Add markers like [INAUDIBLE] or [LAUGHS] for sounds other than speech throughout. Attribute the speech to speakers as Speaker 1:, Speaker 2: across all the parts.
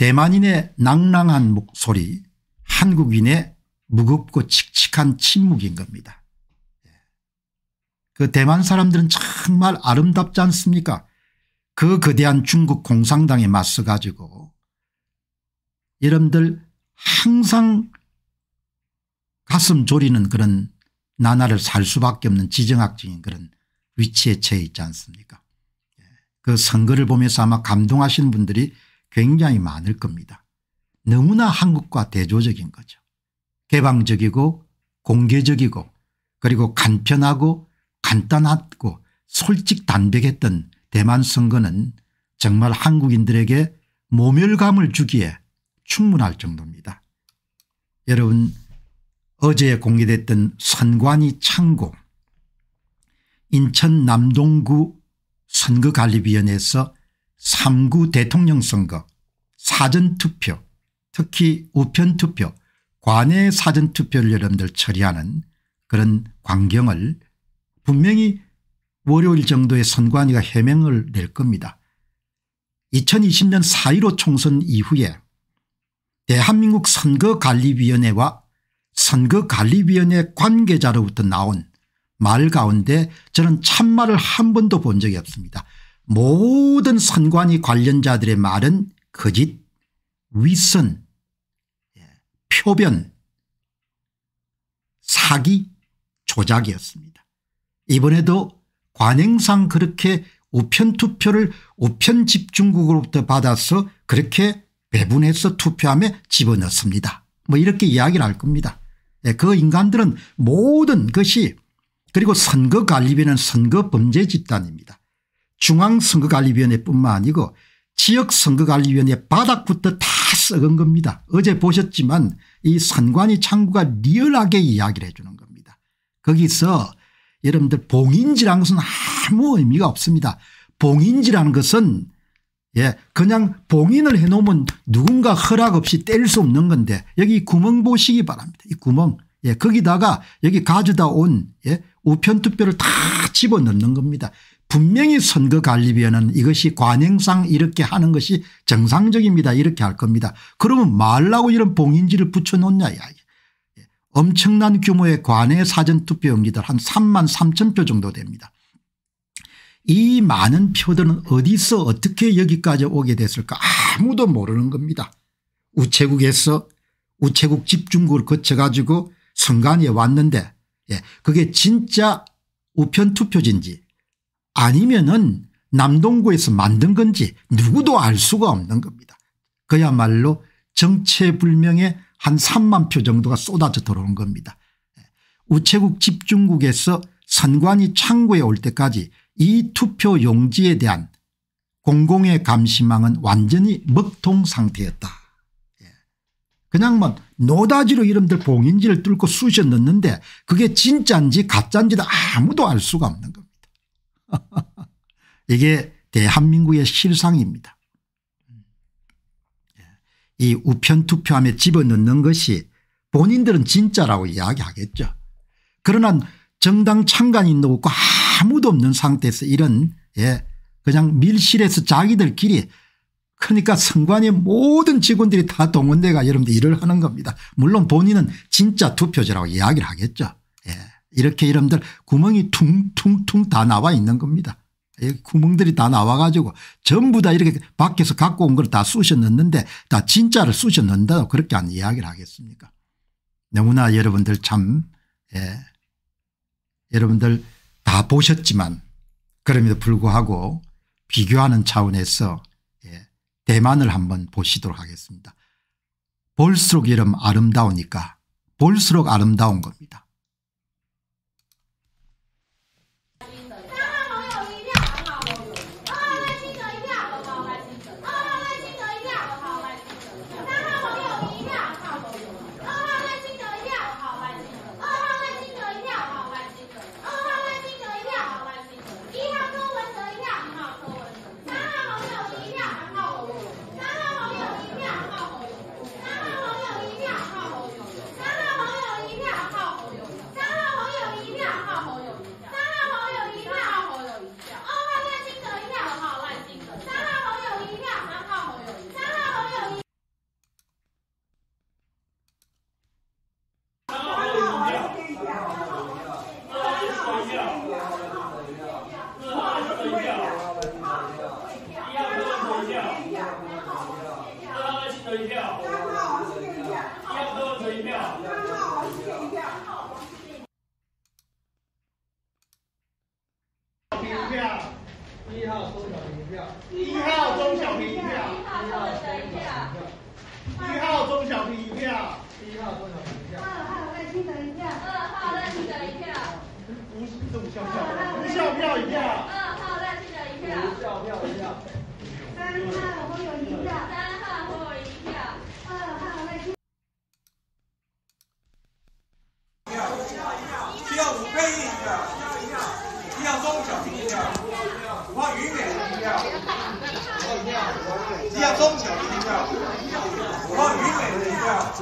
Speaker 1: 대만인의 낭랑한 목소리 한국인의 무겁고 칙칙한 침묵인 겁니다. 그 대만 사람들은 정말 아름답지 않습니까 그 거대한 중국 공산당에 맞서 가지고 여러분들 항상 가슴 졸이는 그런 나날을 살 수밖에 없는 지정학적인 그런 위치에 처해 있지 않습니까 예, 그 선거를 보면서 아마 감동하시는 분들이 굉장히 많을 겁니다. 너무나 한국과 대조적인 거죠. 개방적이고 공개적이고 그리고 간편하고 간단하고 솔직담백했던 대만 선거는 정말 한국인들에게 모멸감을 주기에 충분할 정도입니다. 여러분 어제 공개됐던 선관위 창고 인천 남동구 선거관리위원회에서 3구 대통령 선거 사전투표 특히 우편투표 관외 사전투표를 여러분들 처리하는 그런 광경을 분명히 월요일 정도에 선관위가 해명을 낼 겁니다. 2020년 4.15 총선 이후에 대한민국 선거관리위원회와 선거관리위원회 관계자로부터 나온 말 가운데 저는 참말을 한 번도 본 적이 없습니다. 모든 선관위 관련자들의 말은 거짓 그 위선 예, 표변 사기 조작이었습니다. 이번에도 관행상 그렇게 우편투표를 우편집중국으로부터 받아서 그렇게 배분해서 투표함에 집어넣습니다. 뭐 이렇게 이야기를 할 겁니다. 예, 그 인간들은 모든 것이 그리고 선거관리비는 선거범죄 집단입니다. 중앙선거관리위원회뿐만 아니고 지역선거관리위원회 바닥부터 다 썩은 겁니다. 어제 보셨지만 이 선관위 창구가 리얼하게 이야기를 해 주는 겁니다. 거기서 여러분들 봉인지라는 것은 아무 의미가 없습니다. 봉인지라는 것은 예 그냥 봉인을 해놓으면 누군가 허락 없이 뗄 수 없는 건데 여기 구멍 보시기 바랍니다. 이 구멍 예 거기다가 여기 가져다 온 예, 우편투표를 다 집어넣는 겁니다. 분명히 선거관리위원회는 이것이 관행상 이렇게 하는 것이 정상적입니다 이렇게 할 겁니다. 그러면 말라고 이런 봉인지를 붙여놓냐 엄청난 규모의 관외 사전투표 용지들 한 3만 3천 표 정도 됩니다. 이 많은 표들은 어디서 어떻게 여기까지 오게 됐을까 아무도 모르는 겁니다. 우체국에서 우체국 집중국을 거쳐 가지고 선관위에 왔는데 예, 그게 진짜 우편투표지인지 아니면은 남동구에서 만든 건지 누구도 알 수가 없는 겁니다. 그야말로 정체불명의 한 3만 표 정도가 쏟아져 들어온 겁니다. 우체국 집중국에서 선관위 창구에 올 때까지 이 투표 용지에 대한 공공의 감시망은 완전히 먹통 상태였다. 예. 그냥 뭐 노다지로 이름들 봉인지를 뚫고 쑤셔 넣는데 그게 진짜인지 가짜인지도 아무도 알 수가 없는 겁니다. [LAUGHS] 이게 대한민국의 실상입니다. 예. 이 우편 투표함에 집어넣는 것이 본인들은 진짜라고 이야기하겠죠. 그러나 정당 창간인도 없고 아무도 없는 상태에서 이런 예 그냥 밀실에서 자기들끼리 그러니까 선관위 모든 직원들이 다 동원돼가 여러분들 일을 하는 겁니다. 물론 본인은 진짜 투표제라고 이야기를 하겠죠. 예. 이렇게 여러분들 구멍이 퉁퉁퉁 다 나와 있는 겁니다. 구멍들이 다 나와 가지고 전부 다 이렇게 밖에서 갖고 온 걸 다 쑤셔 넣는데 다 진짜를 쑤셔 넣는다고 그렇게 안 이야기를 하겠습니까 너무나 여러분들 참 예. 여러분들 다 보셨지만 그럼에도 불구하고 비교하는 차원에서 예. 대만을 한번 보시도록 하겠습니다. 볼수록 이름 아름다우니까 볼수록 아름다운 겁니다.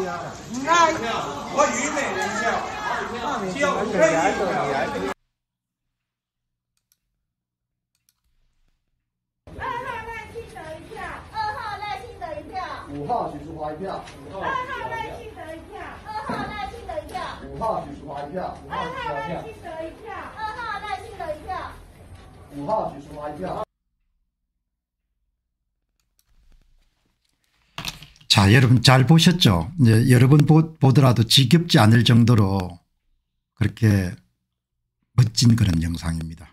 Speaker 1: 我虞美人票，票耐心等二号耐心等一下，二号耐心等一下。五号许淑华一票。二号耐心等一票，二号耐心等一票。五号许淑华一票。二号耐心等一票，二号耐心等一票。五号许淑华一票。 여러분 잘 보셨죠? 이제 여러 분 보더라도 지겹지 않을 정도로 그렇게 멋진 그런 영상입니다.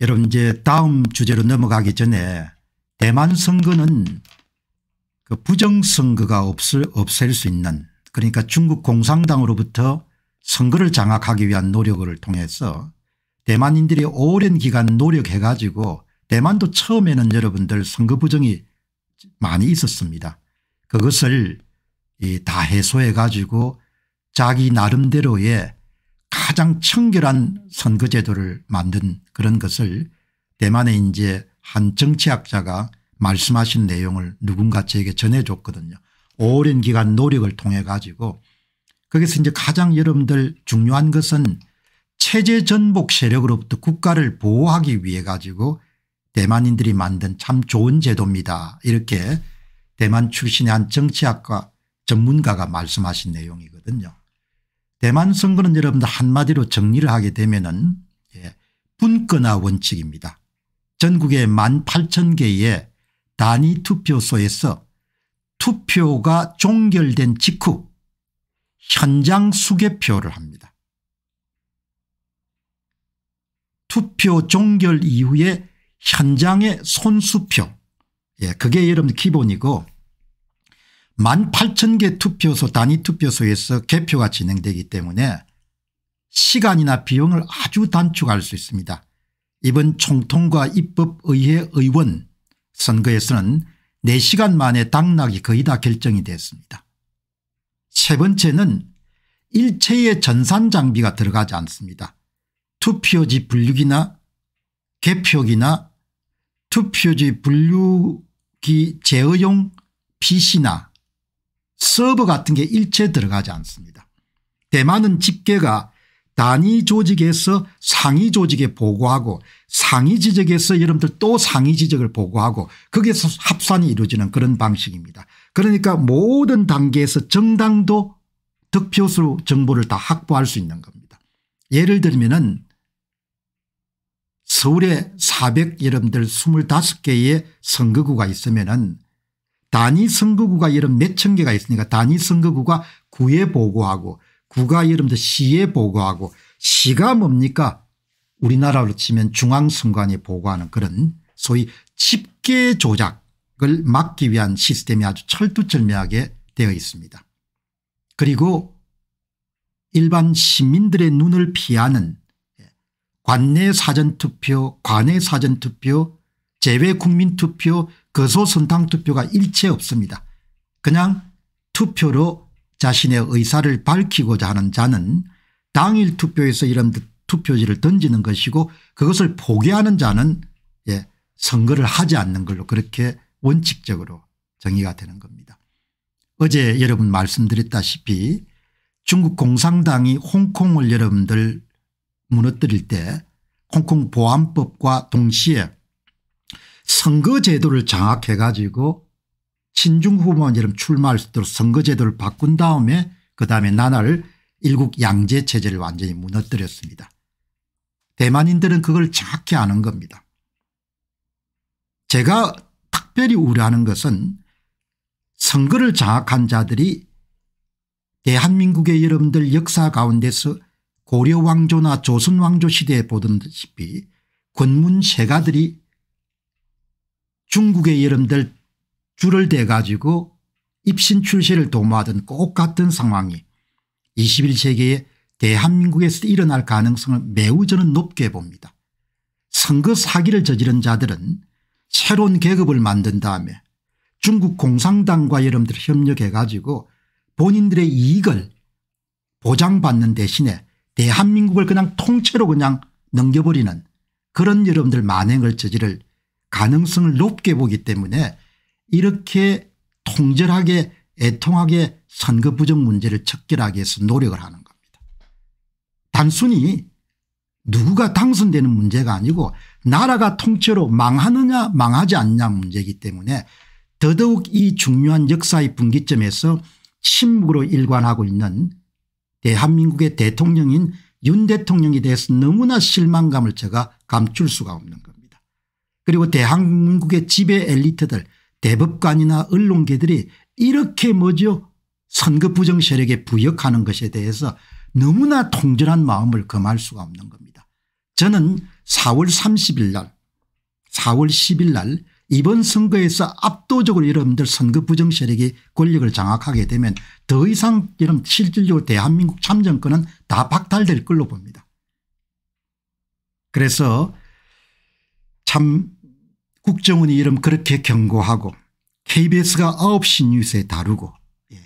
Speaker 1: 여러분 이제 다음 주제로 넘어가기 전에 대만 선거는 그 부정선거가 없을, 없앨 수 있는 그러니까 중국 공산당으로부터 선거를 장악하기 위한 노력을 통해서 대만인들이 오랜 기간 노력해 가지고 대만도 처음에는 여러분들 선거 부정이 많이 있었습니다. 그것을 다 해소해 가지고 자기 나름대로의 가장 청결한 선거제도를 만든 그런 것을 대만의 이제 한 정치학자가 말씀하신 내용을 누군가 저에게 전해줬거든요. 오랜 기간 노력을 통해 가지고 거기서 이제 가장 여러분들 중요한 것은 체제 전복 세력으로부터 국가를 보호하기 위해 가지고 대만인들이 만든 참 좋은 제도입니다. 이렇게 대만 출신의 한 정치학과 전문가가 말씀하신 내용이거든요. 대만 선거는 여러분들 한마디로 정리를 하게 되면 은 예, 분권화 원칙입니다. 전국의 1만 8천 개의 단위 투표소에서 투표가 종결된 직후 현장 수개표를 합니다. 투표 종결 이후에 현장의 손수표 예, 그게 여러분 기본이고 1만 8천 개 투표소 단위 투표소에서 개표가 진행되기 때문에 시간이나 비용을 아주 단축할 수 있습니다. 이번 총통과 입법의회 의원 선거에서는 4시간 만에 당락이 거의 다 결정이 됐습니다. 세 번째는 일체의 전산 장비가 들어가지 않습니다. 투표지 분류기나 개표기나 투표지 분류기 제어용 PC나 서버 같은 게 일체 들어가지 않습니다. 대만은 집계가 단위 조직에서 상위 조직에 보고하고 상위 지적에서 여러분들 또 상위 지적을 보고하고 거기에서 합산이 이루어지는 그런 방식입니다. 그러니까 모든 단계에서 정당도 득표수 정보를 다 확보할 수 있는 겁니다. 예를 들면 은 서울에 400 여러분들 25개의 선거구가 있으면 은 단위 선거구가 여러분 몇천 개가 있으니까 단위 선거구가 구에 보고하고 구가 여러분들 시에 보고하고 시가 뭡니까 우리나라로 치면 중앙선관위 보고하는 그런 소위 집계 조작을 막기 위한 시스템이 아주 철두철미하게 되어 있습니다. 그리고 일반 시민들의 눈을 피하는 관내 사전투표 관외 사전투표 제외 국민투표 거소선당투표가 일체 없습니다. 그냥 투표로 자신의 의사를 밝히고자 하는 자는 당일 투표에서 이런 투표지를 던지는 것이고 그것을 포기하는 자는 예, 선거를 하지 않는 걸로 그렇게 원칙적으로 정의가 되는 겁니다. 어제 여러분 말씀드렸다시피 중국 공산당이 홍콩을 여러분들 무너뜨릴 때 홍콩 보안법과 동시에 선거제도를 장악해 가지고 친중후보만 이름 출마할 수 있도록 선거제도를 바꾼 다음에 그다음에 나날 일국 양제 체제를 완전히 무너뜨렸습니다. 대만인들은 그걸 정확히 아는 겁니다. 제가 특별히 우려하는 것은 선거를 장악한 자들이 대한민국의 여러분들 역사 가운데서 고려 왕조나 조선 왕조 시대에 보던 듯이 권문 세가들이 중국의 여름들 줄을 대 가지고 입신 출세를 도모하던 꼭 같은 상황이 21세기에 대한민국에서 일어날 가능성을 매우 저는 높게 봅니다. 선거 사기를 저지른 자들은 새로운 계급을 만든 다음에 중국 공산당과 여러분들 협력해 가지고 본인들의 이익을 보장받는 대신에 대한민국을 그냥 통째로 그냥 넘겨버리는 그런 여러분들 만행을 저지를 가능성을 높게 보기 때문에 이렇게 통절하게 애통하게 선거 부정 문제를 척결하기 위해서 노력을 하는 겁니다. 단순히 누구가 당선되는 문제가 아니고 나라가 통째로 망하느냐 망하지 않냐 문제이기 때문에 더더욱 이 중요한 역사의 분기점에서 침묵으로 일관하고 있는 대한민국의 대통령인 윤 대통령에 대해서 너무나 실망감을 제가 감출 수가 없는 겁니다. 그리고 대한민국의 지배 엘리트들 대법관이나 언론계들이 이렇게 뭐죠 선거 부정 세력에 부역하는 것에 대해서 너무나 통절한 마음을 금할 수가 없는 겁니다. 저는 4월 30일 날 4월 10일 날 이번 선거에서 압도적으로 여러분들 선거 부정 세력이 권력을 장악하게 되면 더 이상 이런 실질적으로 대한민국 참정권은 다 박탈될 걸로 봅니다. 그래서 참 국정원이 이름 그렇게 경고하고 KBS가 9시 뉴스에 다루고 예,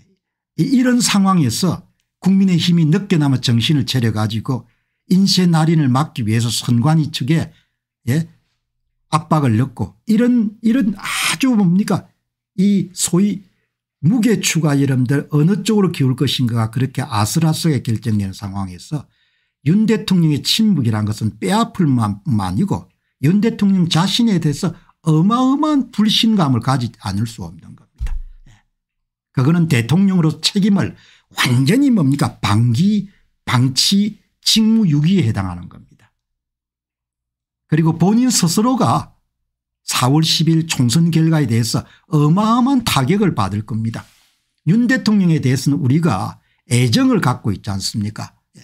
Speaker 1: 이런 상황에서 국민의힘이 늦게나마 정신을 차려 가지고 인쇄 날인을 막기 위해서 선관위 측에 예. 압박을 넣고 이런 이런 아주 뭡니까 이 소위 무게 추가 이름들 어느 쪽으로 기울 것인가가 그렇게 아슬아슬하게 결정되는 상황에서 윤 대통령의 침묵이란 것은 빼앗을 만아니고윤 대통령 자신에 대해서 어마어마한 불신감을 가지지 않을 수 없는 겁니다. 예. 그거는 대통령으로 책임을 완전히 뭡니까 방기 방치 직무유기에 해당하는 겁니다. 그리고 본인 스스로가 4월 10일 총선 결과에 대해서 어마어마한 타격을 받을 겁니다. 윤 대통령에 대해서는 우리가 애정을 갖고 있지 않습니까 예.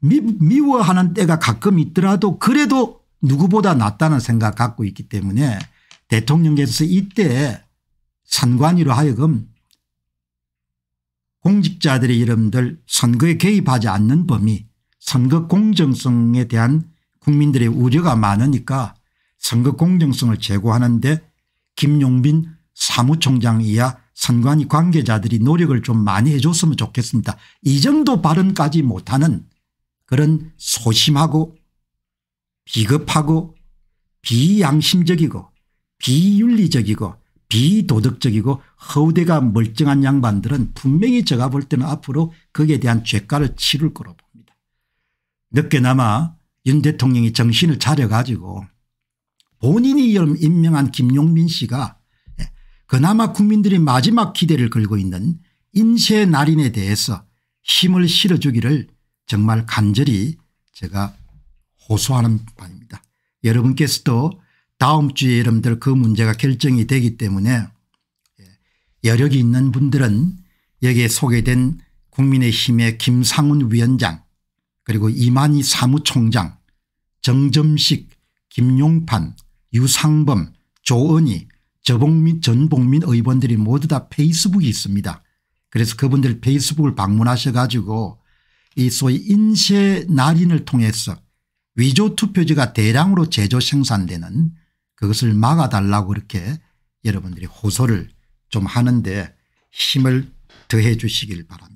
Speaker 1: 미, 미워하는 때가 가끔 있더라도 그래도 누구보다 낫다는 생각 갖고 있기 때문에 대통령께서 이때 선관위로 하여금 공직자들의 이름들 선거에 개입하지 않는 범위 선거 공정성에 대한 국민들의 우려가 많으니까 선거 공정성을 제고하는데 김용빈 사무총장 이하 선관위 관계자들이 노력을 좀 많이 해줬으면 좋겠습니다. 이 정도 발언까지 못하는 그런 소심하고 비겁하고 비양심적이고 비윤리적이고 비도덕적이고 허우대가 멀쩡한 양반들은 분명히 제가 볼 때는 앞으로 거기에 대한 죄가를 치를 거로 봅니다. 늦게나마 윤 대통령이 정신을 차려가지고 본인이 임명한 김용민 씨가 예, 그나마 국민들이 마지막 기대를 걸고 있는 인쇄 날인에 대해서 힘을 실어주기를 정말 간절히 제가 호소하는 바입니다. 여러분께서도 다음 주에 여러분들 그 문제가 결정이 되기 때문에 예, 여력이 있는 분들은 여기에 소개된 국민의힘의 김상훈 위원장 그리고 이만희 사무총장 정점식 김용판 유상범 조은희 저봉민 전봉민 의원들이 모두 다 페이스북이 있습니다. 그래서 그분들 페이스북을 방문하셔 가지고 이 소위 인쇄 날인을 통해서 위조 투표지가 대량으로 제조 생산되는 그것을 막아달라고 이렇게 여러분들이 호소를 좀 하는데 힘을 더해 주시길 바랍니다.